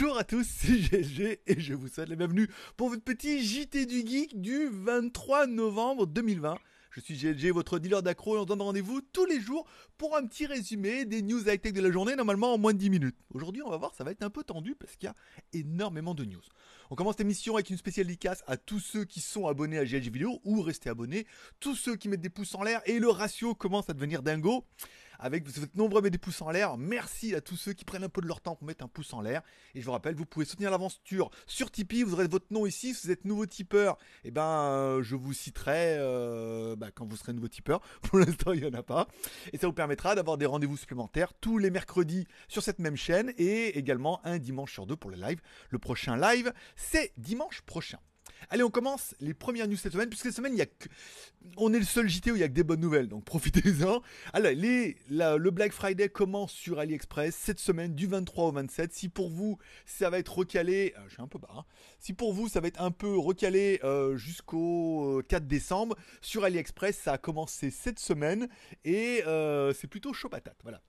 Bonjour à tous, c'est GLG et je vous souhaite la bienvenue pour votre petit JT du Geek du 23 novembre 2020. Je suis GLG, votre dealer d'accro, et on donne rendez-vous tous les jours pour un petit résumé des news high-tech de la journée, normalement en moins de 10 minutes. Aujourd'hui, on va voir, ça va être un peu tendu parce qu'il y a énormément de news. On commence l'émission avec une spéciale dédicace à tous ceux qui sont abonnés à GLG Vidéo ou restez abonnés, tous ceux qui mettent des pouces en l'air et le ratio commence à devenir dingo avec vous êtes nombreux à mettre des pouces en l'air. Merci à tous ceux qui prennent un peu de leur temps pour mettre un pouce en l'air. Et je vous rappelle, vous pouvez soutenir l'aventure sur Tipeee. Vous aurez votre nom ici. Si vous êtes nouveau tipeur, eh ben, euh, je vous citerai euh, bah, quand vous serez nouveau tipeur. Pour l'instant, il n'y en a pas. Et ça vous permettra d'avoir des rendez-vous supplémentaires tous les mercredis sur cette même chaîne et également un dimanche sur deux pour le live. Le prochain live, c'est dimanche prochain. Allez, on commence les premières news cette semaine, puisque cette semaine, on est le seul JT où il y a que des bonnes nouvelles, donc profitez-en. Alors, les, le Black Friday commence sur AliExpress cette semaine du 23 au 27. Si pour vous, ça va être recalé, euh, je suis un peu bas, hein. si pour vous, ça va être un peu recalé euh, jusqu'au 4 euh, décembre, sur AliExpress, ça a commencé cette semaine, et c'est plutôt chaud patate, voilà.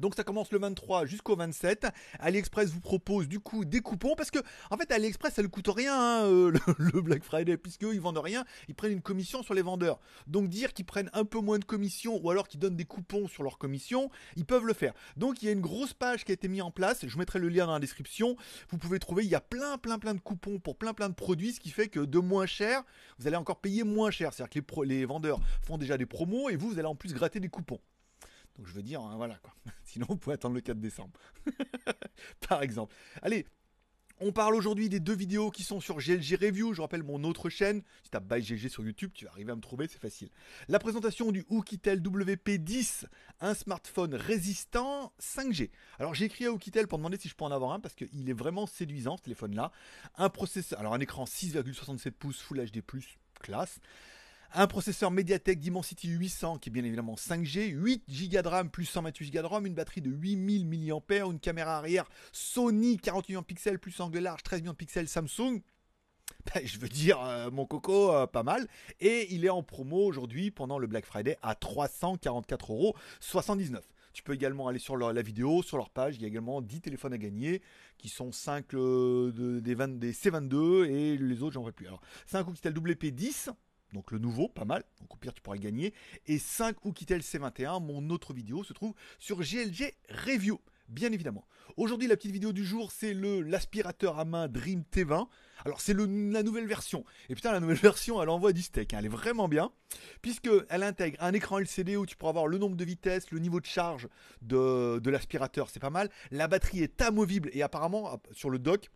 Donc ça commence le 23 jusqu'au 27. AliExpress vous propose du coup des coupons parce que en fait AliExpress ça ne coûte rien hein, euh, le, Black Friday puisque ils vendent rien, ils prennent une commission sur les vendeurs. Donc dire qu'ils prennent un peu moins de commission ou alors qu'ils donnent des coupons sur leur commission, ils peuvent le faire. Donc il y a une grosse page qui a été mise en place, je mettrai le lien dans la description. Vous pouvez trouver, il y a plein plein plein de coupons pour plein plein de produits, ce qui fait que de moins cher, vous allez encore payer moins cher, c'est-à-dire que les, les vendeurs font déjà des promos et vous vous allez en plus gratter des coupons. Donc je veux dire, hein, voilà quoi. Sinon, on peut attendre le 4 décembre. Par exemple. Allez, on parle aujourd'hui des deux vidéos qui sont sur GLG Review, je rappelle mon autre chaîne, si as by GLG sur YouTube, tu vas arriver à me trouver, c'est facile. La présentation du Oukitel WP10, un smartphone résistant 5G. Alors j'ai écrit à Oukitel pour demander si je peux en avoir un, parce qu'il est vraiment séduisant ce téléphone-là. Un processeur, alors un écran 6,67 pouces Full HD+, classe un processeur Mediatek Dimensity 800 qui est bien évidemment 5G, 8 Go de RAM plus 128 Go de ROM, une batterie de 8000 mAh, une caméra arrière Sony 48 millions de pixels plus angle large 13 millions de pixels Samsung. Ben, je veux dire, euh, mon coco, euh, pas mal. Et il est en promo aujourd'hui pendant le Black Friday à 344,79€. euros Tu peux également aller sur la vidéo, sur leur page. Il y a également 10 téléphones à gagner, qui sont 5 euh, des, C22 et les autres, j'en vois plus. Alors, c'est un le WP10 donc le nouveau, pas mal, donc au pire tu pourras gagner, et 5 ou le C21, mon autre vidéo se trouve sur GLG Review, bien évidemment. Aujourd'hui la petite vidéo du jour c'est le l'aspirateur à main Dream T20, alors c'est la nouvelle version, et putain la nouvelle version elle envoie du steak, hein. elle est vraiment bien, puisque elle intègre un écran LCD où tu pourras avoir le nombre de vitesses, le niveau de charge de, de l'aspirateur, c'est pas mal, la batterie est amovible, et apparemment sur le dock,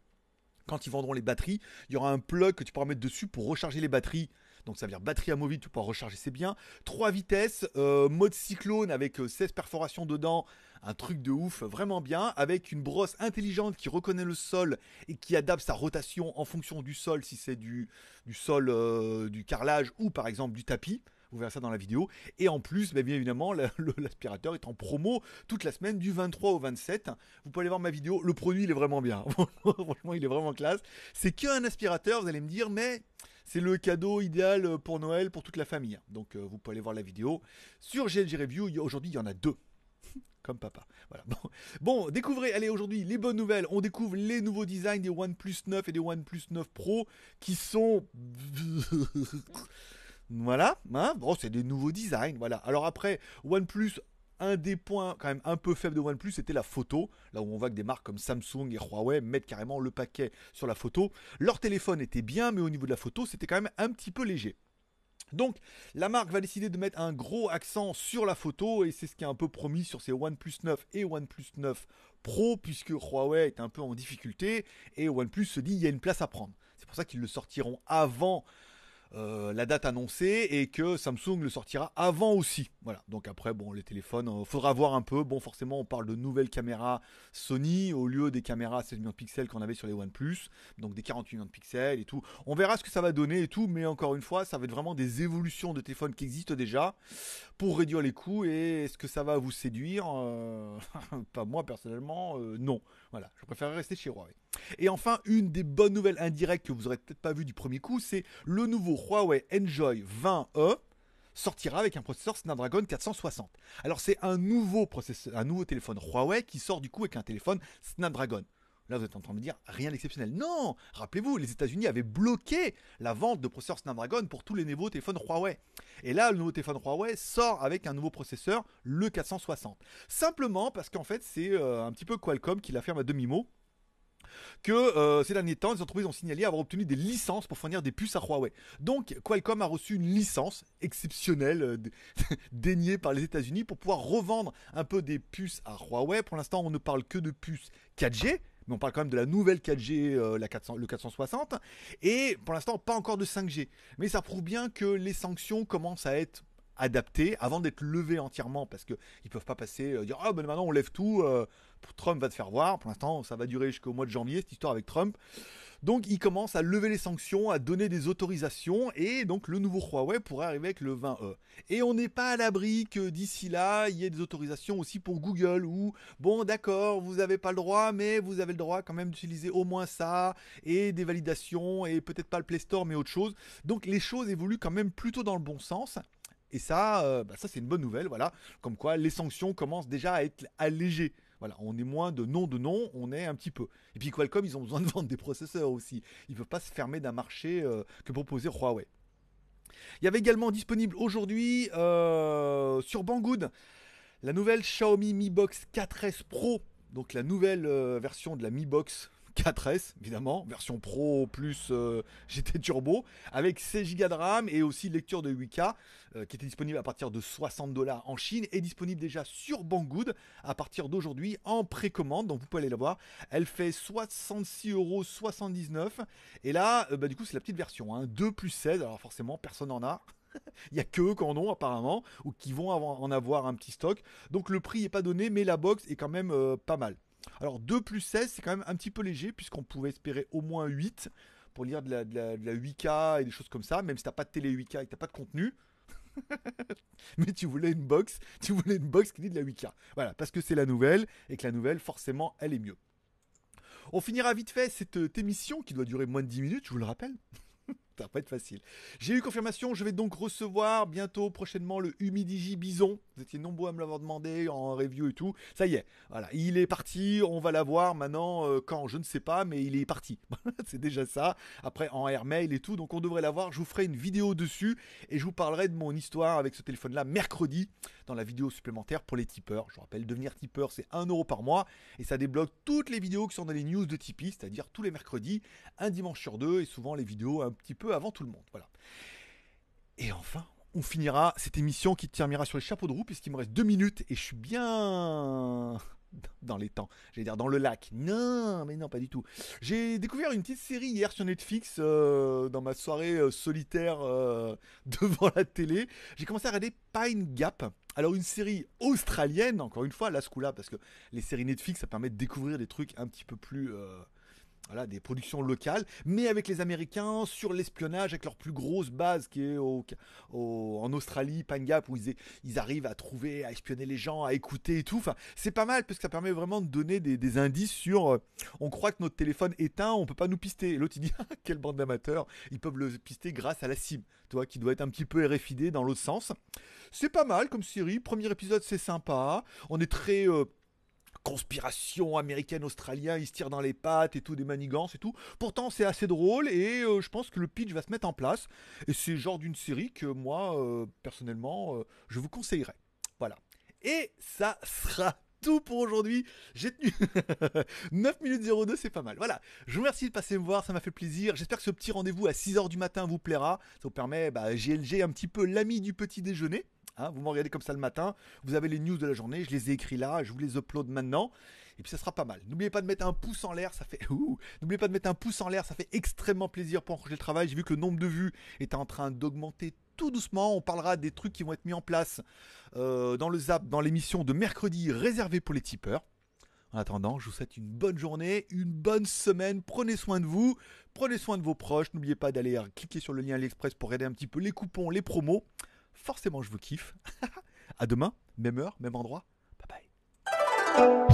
quand ils vendront les batteries, il y aura un plug que tu pourras mettre dessus pour recharger les batteries donc ça veut dire batterie amovible, tu pourras recharger c'est bien. Trois vitesses, euh, mode cyclone avec 16 euh, perforations dedans, un truc de ouf, vraiment bien, avec une brosse intelligente qui reconnaît le sol et qui adapte sa rotation en fonction du sol, si c'est du, sol, euh, du carrelage ou par exemple du tapis. Vous verrez ça dans la vidéo. Et en plus, mais bah, bien évidemment, l'aspirateur est en promo toute la semaine du 23 au 27. Vous pouvez aller voir ma vidéo. Le produit, il est vraiment bien. Franchement, il est vraiment classe. C'est qu'un aspirateur, vous allez me dire, mais c'est le cadeau idéal pour Noël pour toute la famille. Donc, euh, vous pouvez aller voir la vidéo sur GLG Review. Aujourd'hui, il y en a deux comme papa. Voilà. Bon, bon découvrez, allez, aujourd'hui, les bonnes nouvelles. On découvre les nouveaux designs des OnePlus 9 et des OnePlus 9 Pro qui sont. Voilà, hein. bon, c'est des nouveaux designs. Voilà. Alors après, OnePlus, un des points quand même un peu faibles de OnePlus, c'était la photo. Là où on voit que des marques comme Samsung et Huawei mettent carrément le paquet sur la photo. Leur téléphone était bien, mais au niveau de la photo, c'était quand même un petit peu léger. Donc la marque va décider de mettre un gros accent sur la photo et c'est ce qui est un peu promis sur ces OnePlus 9 et OnePlus 9 Pro puisque Huawei est un peu en difficulté et OnePlus se dit il y a une place à prendre. C'est pour ça qu'ils le sortiront avant euh, la date annoncée et que Samsung le sortira avant aussi. Voilà. Donc après, bon, les téléphones, il euh, faudra voir un peu. Bon, forcément, on parle de nouvelles caméras Sony au lieu des caméras 16 millions de pixels qu'on avait sur les OnePlus, donc des 48 millions de pixels et tout. On verra ce que ça va donner et tout, mais encore une fois, ça va être vraiment des évolutions de téléphones qui existent déjà pour réduire les coûts. Et est-ce que ça va vous séduire euh, Pas moi personnellement, non. Voilà. Je préfère rester chez Huawei. Et enfin, une des bonnes nouvelles indirectes que vous aurez peut-être pas vu du premier coup, c'est le nouveau Huawei Enjoy 20e sortira avec un processeur Snapdragon 460. Alors c'est un nouveau processeur, un nouveau téléphone Huawei qui sort du coup avec un téléphone Snapdragon. Là, vous êtes en train de me dire rien d'exceptionnel. Non Rappelez-vous, les États-Unis avaient bloqué la vente de processeurs Snapdragon pour tous les nouveaux téléphones Huawei. Et là, le nouveau téléphone Huawei sort avec un nouveau processeur, le 460. Simplement parce qu'en fait, c'est euh, un petit peu Qualcomm qui l'affirme à demi-mot que euh, ces derniers temps, les entreprises ont signalé avoir obtenu des licences pour fournir des puces à Huawei. Donc Qualcomm a reçu une licence exceptionnelle euh, déniée par les États-Unis pour pouvoir revendre un peu des puces à Huawei. Pour l'instant, on ne parle que de puces 4G, mais on parle quand même de la nouvelle 4G, euh, la 400, le 460, et pour l'instant pas encore de 5G. Mais ça prouve bien que les sanctions commencent à être adapté avant d'être levé entièrement parce qu'ils ne peuvent pas passer, euh, dire oh, ben maintenant on lève tout, euh, Trump va te faire voir. Pour l'instant, ça va durer jusqu'au mois de janvier cette histoire avec Trump. Donc ils commencent à lever les sanctions, à donner des autorisations et donc le nouveau Huawei pourrait arriver avec le 20E. Et on n'est pas à l'abri que d'ici là, il y ait des autorisations aussi pour Google ou bon d'accord, vous n'avez pas le droit, mais vous avez le droit quand même d'utiliser au moins ça et des validations et peut-être pas le Play Store mais autre chose. Donc les choses évoluent quand même plutôt dans le bon sens. Et ça, euh, bah, ça c'est une bonne nouvelle, voilà. Comme quoi, les sanctions commencent déjà à être allégées. Voilà, on est moins de non de non, on est un petit peu. Et puis Qualcomm, ils ont besoin de vendre des processeurs aussi. Ils ne peuvent pas se fermer d'un marché euh, que proposait Huawei. Il y avait également disponible aujourd'hui euh, sur Banggood la nouvelle Xiaomi Mi Box 4S Pro, donc la nouvelle version de la Mi Box 4S, évidemment, version Pro plus euh, GT Turbo, avec 16 Go de RAM et aussi lecture de 8K, euh, qui était disponible à partir de 60 dollars en Chine et disponible déjà sur Banggood à partir d'aujourd'hui en précommande. Donc vous pouvez aller la voir. Elle fait 66,79€ Et là, euh, bah, du coup, c'est la petite version, 2 hein. plus 16. Alors forcément, personne n'en a. Il n'y a que eux qui en ont apparemment, ou qui vont en avoir un petit stock. Donc le prix n'est pas donné, mais la box est quand même pas mal. Alors 2 plus 16, c'est quand même un petit peu léger puisqu'on pouvait espérer au moins 8 pour lire de la, 8K et des choses comme ça, même si t'as pas de télé 8K et que t'as pas de contenu. mais tu voulais une box, tu voulais une box qui dit de la 8K. Voilà, parce que c'est la nouvelle et que la nouvelle, forcément, elle est mieux. On finira vite fait cette euh, émission qui doit durer moins de 10 minutes, je vous le rappelle. Ça va pas être facile. J'ai eu confirmation, je vais donc recevoir bientôt, prochainement, le Humidigi Bison. Vous étiez nombreux à me l'avoir demandé en review et tout. Ça y est, voilà, il est parti. On va l'avoir maintenant euh, quand je ne sais pas, mais il est parti. c'est déjà ça. Après en airmail et tout, donc on devrait l'avoir. Je vous ferai une vidéo dessus et je vous parlerai de mon histoire avec ce téléphone-là mercredi dans la vidéo supplémentaire pour les tipeurs. Je vous rappelle, devenir tipeur, c'est 1€ euro par mois et ça débloque toutes les vidéos qui sont dans les news de Tipeee, c'est-à-dire tous les mercredis, un dimanche sur deux et souvent les vidéos un petit peu avant tout le monde. Voilà. Et enfin, on finira cette émission qui terminera sur les chapeaux de roue, puisqu'il me reste deux minutes et je suis bien dans les temps. J'allais dire dans le lac. Non, mais non, pas du tout. J'ai découvert une petite série hier sur Netflix euh, dans ma soirée euh, solitaire euh, devant la télé. J'ai commencé à regarder Pine Gap. Alors une série australienne, encore une fois, la ce là parce que les séries Netflix, ça permet de découvrir des trucs un petit peu plus voilà, des productions locales, mais avec les Américains sur l'espionnage, avec leur plus grosse base qui est en Australie, Pangap, où ils, ils, arrivent à trouver, à espionner les gens, à écouter et tout. Enfin, c'est pas mal parce que ça permet vraiment de donner des, indices sur. Euh, on croit que notre téléphone est éteint, on peut pas nous pister. L'autre il dit ah, quelle bande d'amateurs, ils peuvent le pister grâce à la cible, tu qui doit être un petit peu RFID dans l'autre sens. C'est pas mal comme série. Premier épisode, c'est sympa. On est très euh, conspiration américaine australienne ils se tirent dans les pattes et tout, des manigances et tout. Pourtant, c'est assez drôle et euh, je pense que le pitch va se mettre en place. Et c'est genre d'une série que moi, euh, personnellement, euh, je vous conseillerais. Voilà. Et ça sera tout pour aujourd'hui. J'ai tenu 9 minutes 02, c'est pas mal. Voilà, je vous remercie de passer me voir, ça m'a fait plaisir. J'espère que ce petit rendez-vous à 6h du matin vous plaira. Ça vous permet, bah, GLG, un petit peu l'ami du petit déjeuner. Hein, vous m'en regardez comme ça le matin, vous avez les news de la journée, je les ai écrits là, je vous les upload maintenant, et puis ça sera pas mal. N'oubliez pas de mettre un pouce en l'air, ça fait... N'oubliez pas de mettre un pouce en l'air, ça fait extrêmement plaisir pour encourager le travail. J'ai vu que le nombre de vues est en train d'augmenter tout doucement. On parlera des trucs qui vont être mis en place euh, dans le ZAP, dans l'émission de mercredi réservée pour les tipeurs. En attendant, je vous souhaite une bonne journée, une bonne semaine. Prenez soin de vous, prenez soin de vos proches. N'oubliez pas d'aller euh, cliquer sur le lien l'Express pour aider un petit peu les coupons, les promos forcément je vous kiffe. à demain, même heure, même endroit. Bye bye.